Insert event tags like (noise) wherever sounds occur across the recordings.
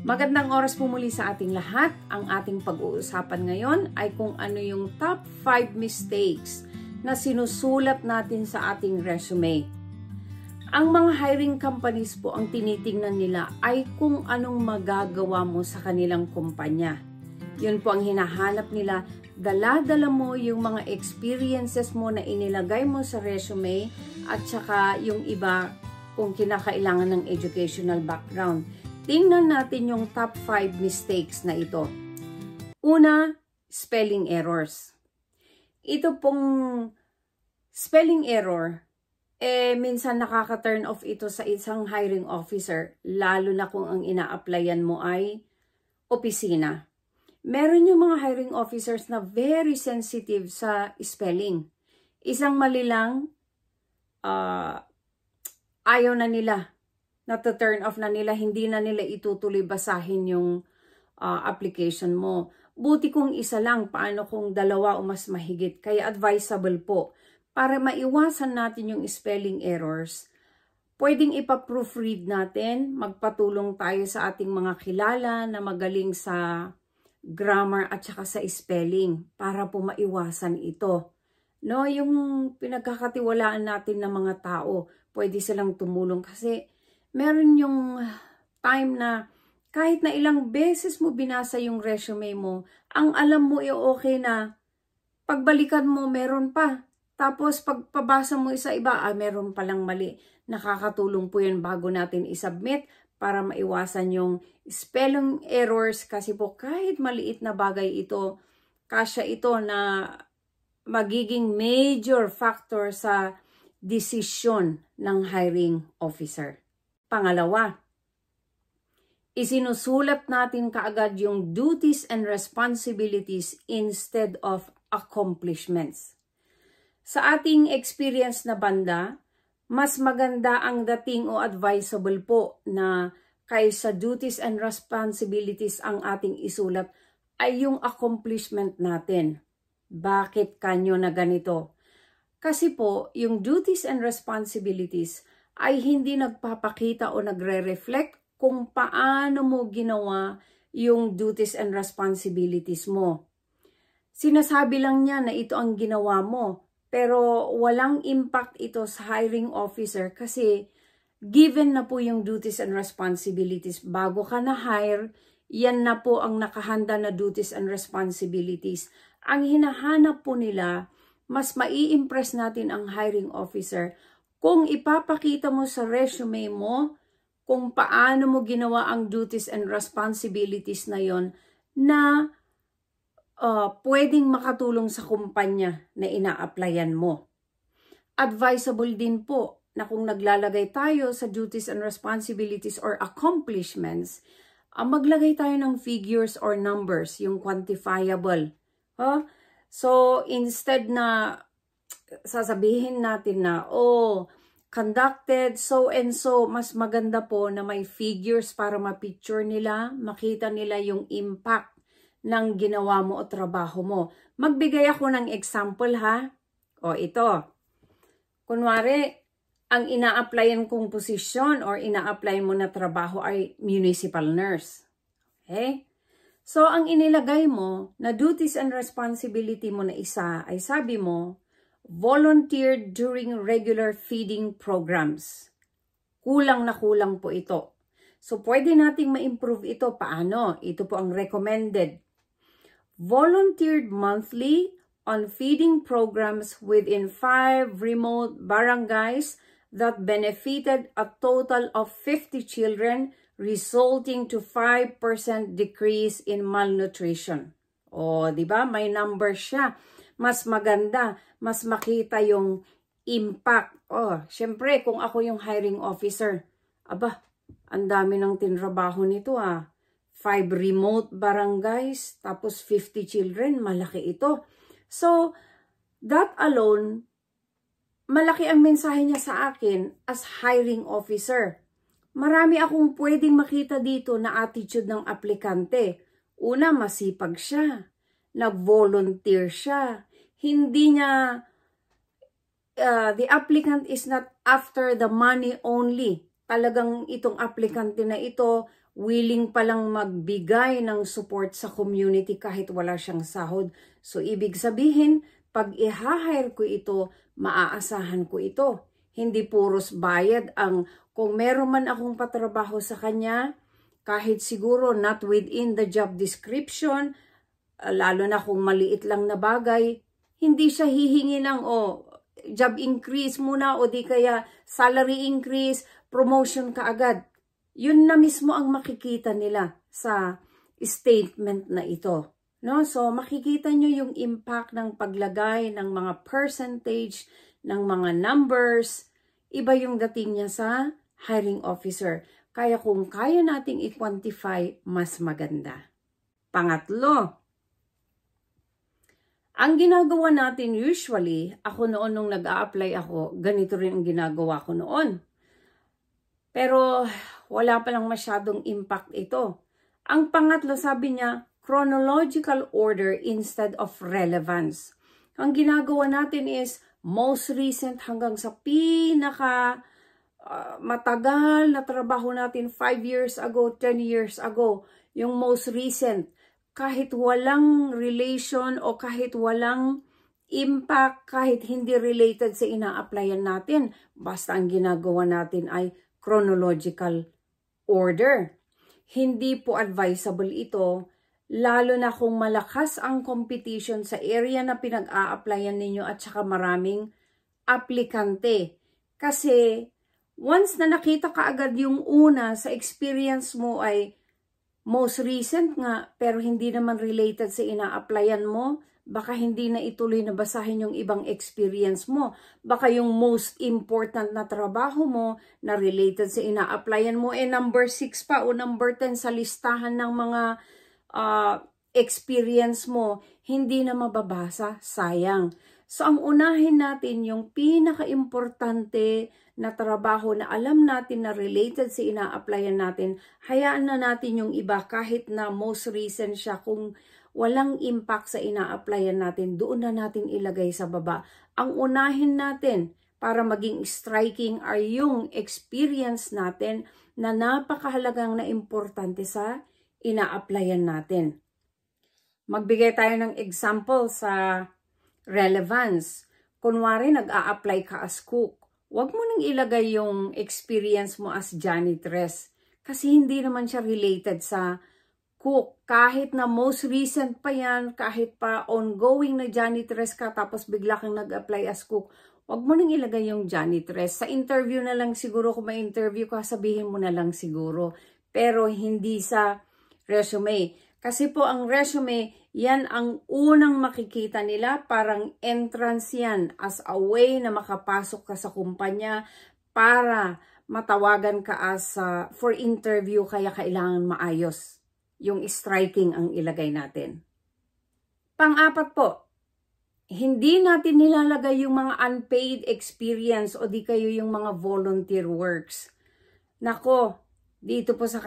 Magandang oras po muli sa ating lahat. Ang ating pag-uusapan ngayon ay kung ano yung top 5 mistakes na sinusulat natin sa ating resume. Ang mga hiring companies po ang tinitingnan nila ay kung anong magagawa mo sa kanilang kumpanya. Yun po ang hinahanap nila. Daladala mo yung mga experiences mo na inilagay mo sa resume at saka yung iba kung kinakailangan ng educational background Tingnan natin yung top 5 mistakes na ito. Una, spelling errors. Ito pong spelling error, eh minsan nakaka-turn off ito sa isang hiring officer, lalo na kung ang ina-applyan mo ay opisina. Meron yung mga hiring officers na very sensitive sa spelling. Isang mali lang, uh, ayaw na nila nata-turn off na nila, hindi na nila itutuloy basahin yung uh, application mo. Buti kung isa lang, paano kung dalawa o mas mahigit. Kaya advisable po. Para maiwasan natin yung spelling errors, pwedeng ipa-proofread natin, magpatulong tayo sa ating mga kilala na magaling sa grammar at saka sa spelling para po maiwasan ito. No, yung pinagkakatiwalaan natin ng mga tao, pwede silang tumulong kasi meron yung time na kahit na ilang beses mo binasa yung resume mo, ang alam mo e okay na pagbalikan mo meron pa. Tapos pagpabasa mo isa iba, ah, meron palang mali. Nakakatulong po yun bago natin isubmit para maiwasan yung spelling errors kasi po kahit maliit na bagay ito, kasya ito na magiging major factor sa decision ng hiring officer. Pangalawa, isinusulat natin kaagad yung duties and responsibilities instead of accomplishments. Sa ating experience na banda, mas maganda ang dating o advisable po na kaysa duties and responsibilities ang ating isulat ay yung accomplishment natin. Bakit kanyo na ganito? Kasi po, yung duties and responsibilities ay hindi nagpapakita o nagre-reflect kung paano mo ginawa yung duties and responsibilities mo. Sinasabi lang niya na ito ang ginawa mo, pero walang impact ito sa hiring officer kasi given na po yung duties and responsibilities bago ka na-hire, yan na po ang nakahanda na duties and responsibilities. Ang hinahanap po nila, mas mai-impress natin ang hiring officer kung ipapakita mo sa resume mo kung paano mo ginawa ang duties and responsibilities na yon na uh, pwedeng makatulong sa kumpanya na ina-applyan mo. Advisable din po na kung naglalagay tayo sa duties and responsibilities or accomplishments, uh, maglagay tayo ng figures or numbers, yung quantifiable. Huh? So, instead na sasabihin natin na, oh, conducted so and so, mas maganda po na may figures para ma-picture nila, makita nila yung impact ng ginawa mo o trabaho mo. Magbigay ako ng example ha. O ito. Kunwari, ang ina-applyan kong posisyon or ina-apply mo na trabaho ay municipal nurse. Okay? So, ang inilagay mo na duties and responsibility mo na isa ay sabi mo, volunteered during regular feeding programs. Kulang na kulang po ito. So, pwede nating ma-improve ito. Paano? Ito po ang recommended. Volunteered monthly on feeding programs within five remote barangays that benefited a total of 50 children resulting to 5% decrease in malnutrition. O, di ba? May number siya mas maganda, mas makita yung impact. Oh, syempre kung ako yung hiring officer, aba, ang dami ng tinrabaho nito ah. 5 remote barangays, tapos 50 children, malaki ito. So, that alone, malaki ang mensahe niya sa akin as hiring officer. Marami akong pwedeng makita dito na attitude ng aplikante. Una, masipag siya. Nag-volunteer siya hindi niya, uh, the applicant is not after the money only. Talagang itong applicant na ito, willing palang magbigay ng support sa community kahit wala siyang sahod. So, ibig sabihin, pag i-hire ko ito, maaasahan ko ito. Hindi puros bayad ang kung meron man akong patrabaho sa kanya, kahit siguro not within the job description, lalo na kung maliit lang na bagay, hindi siya hihingi ng oh, job increase muna o di kaya salary increase, promotion ka agad. Yun na mismo ang makikita nila sa statement na ito. No? So makikita nyo yung impact ng paglagay ng mga percentage, ng mga numbers. Iba yung dating niya sa hiring officer. Kaya kung kaya nating i-quantify, mas maganda. Pangatlo, ang ginagawa natin usually, ako noon nung nag a apply ako, ganito rin ang ginagawa ko noon. Pero wala palang masyadong impact ito. Ang pangatlo sabi niya, chronological order instead of relevance. Ang ginagawa natin is most recent hanggang sa pinaka uh, matagal na trabaho natin 5 years ago, 10 years ago, yung most recent kahit walang relation o kahit walang impact, kahit hindi related sa ina-applyan natin. Basta ang ginagawa natin ay chronological order. Hindi po advisable ito, lalo na kung malakas ang competition sa area na pinag-a-applyan ninyo at saka maraming aplikante. Kasi once na nakita ka agad yung una sa experience mo ay most recent nga pero hindi naman related sa ina-applyan mo, baka hindi na ituloy na basahin yung ibang experience mo. Baka yung most important na trabaho mo na related sa ina-applyan mo, eh number 6 pa o number 10 sa listahan ng mga uh, experience mo, hindi na mababasa, sayang. So ang unahin natin yung pinaka-importante na trabaho na alam natin na related sa ina-applyan natin, hayaan na natin yung iba kahit na most recent siya kung walang impact sa ina-applyan natin, doon na natin ilagay sa baba. Ang unahin natin para maging striking ay yung experience natin na napakahalagang na importante sa ina-applyan natin. Magbigay tayo ng example sa relevance. Kunwari, nag-a-apply ka as cook wag mo nang ilagay yung experience mo as janitress kasi hindi naman siya related sa cook. Kahit na most recent pa yan, kahit pa ongoing na janitress ka tapos bigla kang nag-apply as cook, wag mo nang ilagay yung janitress. Sa interview na lang siguro, kung may interview ka, sabihin mo na lang siguro. Pero hindi sa resume. Kasi po ang resume, yan ang unang makikita nila, parang entrance yan as a way na makapasok ka sa kumpanya para matawagan ka as uh, for interview kaya kailangan maayos yung striking ang ilagay natin. Pang-apat po, hindi natin nilalagay yung mga unpaid experience o di kayo yung mga volunteer works. Nako, dito po sa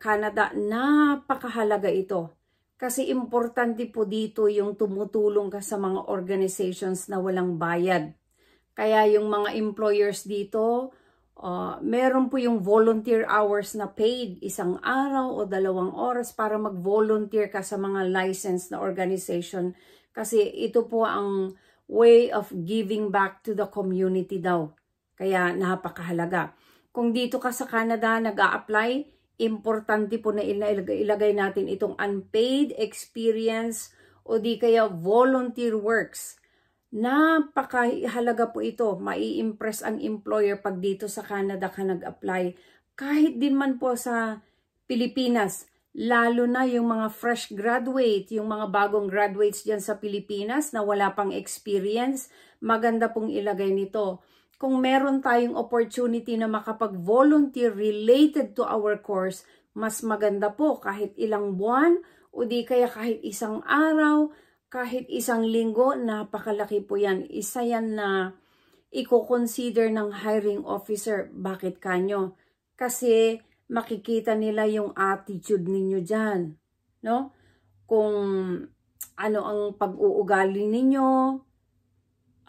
Canada, napakahalaga ito. Kasi importante po dito yung tumutulong ka sa mga organizations na walang bayad. Kaya yung mga employers dito, uh, meron po yung volunteer hours na paid isang araw o dalawang oras para mag-volunteer ka sa mga licensed na organization. Kasi ito po ang way of giving back to the community daw. Kaya napakahalaga. Kung dito ka sa Canada nag apply importante po na ilagay, natin itong unpaid experience o di kaya volunteer works. Napakahalaga po ito. Mai-impress ang employer pag dito sa Canada ka nag-apply. Kahit din man po sa Pilipinas, lalo na yung mga fresh graduate, yung mga bagong graduates dyan sa Pilipinas na wala pang experience, maganda pong ilagay nito kung meron tayong opportunity na makapag-volunteer related to our course, mas maganda po kahit ilang buwan o di kaya kahit isang araw, kahit isang linggo, napakalaki po yan. Isa yan na i-consider ng hiring officer. Bakit kanyo? Kasi makikita nila yung attitude ninyo dyan. No? Kung ano ang pag-uugali ninyo,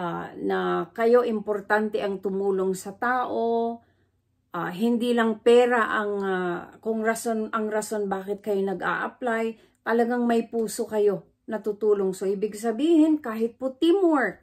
Ah, na kayo importante ang tumulong sa tao, uh, hindi lang pera ang uh, kung rason ang rason bakit kayo nag-a-apply, talagang may puso kayo natutulong. So ibig sabihin kahit po teamwork,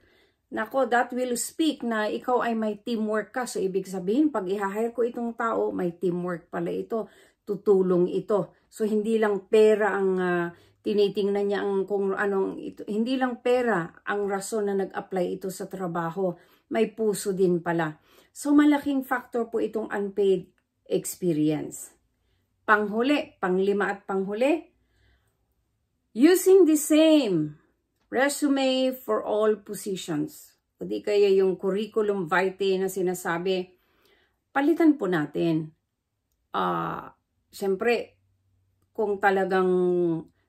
Nako, that will speak na ikaw ay may teamwork ka. So, ibig sabihin, pag ihahire ko itong tao, may teamwork pala ito. Tutulong ito. So, hindi lang pera ang uh, tinitingnan niya ang kung anong ito. Hindi lang pera ang rason na nag-apply ito sa trabaho. May puso din pala. So, malaking factor po itong unpaid experience. Panghuli, panglima at panghuli, using the same resume for all positions. O di kaya yung curriculum vitae na sinasabi, palitan po natin. Uh, ah, Siyempre, kung talagang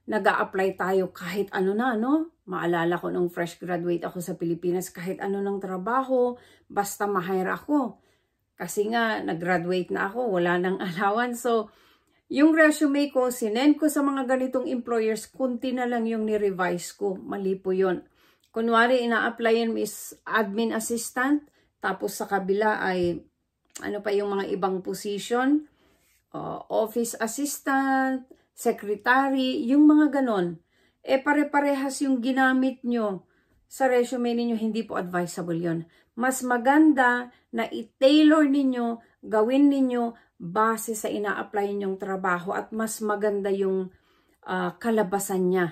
nag apply tayo kahit ano na, no? Maalala ko nung fresh graduate ako sa Pilipinas, kahit ano ng trabaho, basta mahire ako. Kasi nga, nag-graduate na ako, wala nang (laughs) allowance. So, yung resume ko, sinend ko sa mga ganitong employers, kunti na lang yung ni-revise ko. Mali po yun. Kunwari, ina-applyan mo is admin assistant, tapos sa kabila ay ano pa yung mga ibang position, uh, office assistant, secretary, yung mga ganon. E pare-parehas yung ginamit nyo sa resume ninyo, hindi po advisable yon Mas maganda na i-tailor ninyo, gawin ninyo base sa ina-apply niyong trabaho at mas maganda yung uh, kalabasan niya.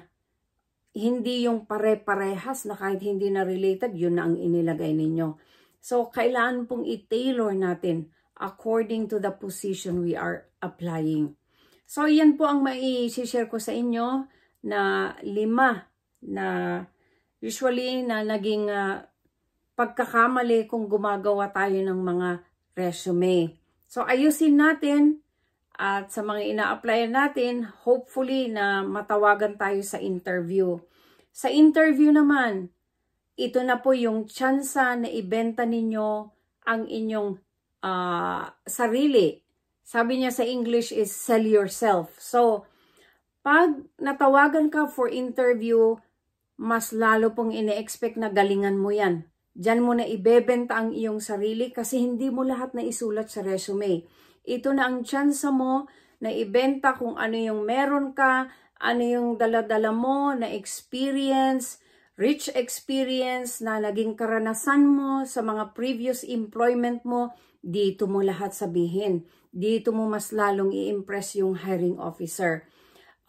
Hindi yung pare-parehas na kahit hindi na related, yun na ang inilagay ninyo. So, kailangan pong i-tailor natin according to the position we are applying. So, yan po ang mai-share ko sa inyo na lima na usually na naging uh, pagkakamali kung gumagawa tayo ng mga resume. So, ayusin natin at sa mga ina-apply natin, hopefully na matawagan tayo sa interview. Sa interview naman, ito na po yung tsansa na ibenta ninyo ang inyong uh, sarili. Sabi niya sa English is sell yourself. So, pag natawagan ka for interview, mas lalo pong ine-expect na galingan mo yan. Diyan mo na ibebenta ang iyong sarili kasi hindi mo lahat na isulat sa resume. Ito na ang chance mo na ibenta kung ano yung meron ka, ano yung daladala mo na experience, rich experience na naging karanasan mo sa mga previous employment mo, dito mo lahat sabihin. Dito mo mas lalong i-impress yung hiring officer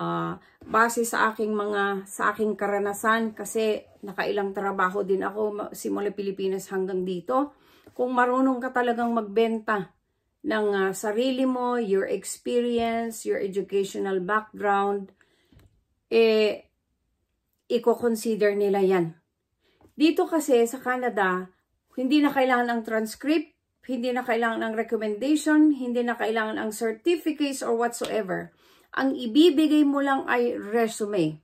uh, base sa aking mga sa aking karanasan kasi nakailang trabaho din ako simula Pilipinas hanggang dito kung marunong ka talagang magbenta ng uh, sarili mo, your experience, your educational background eh i-consider nila 'yan. Dito kasi sa Canada, hindi na kailangan ang transcript, hindi na kailangan ang recommendation, hindi na kailangan ang certificates or whatsoever ang ibibigay mo lang ay resume.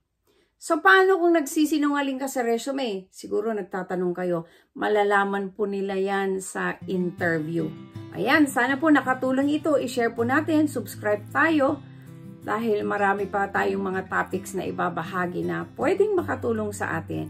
So, paano kung nagsisinungaling ka sa resume? Siguro nagtatanong kayo, malalaman po nila yan sa interview. Ayan, sana po nakatulong ito. I-share po natin, subscribe tayo dahil marami pa tayong mga topics na ibabahagi na pwedeng makatulong sa atin.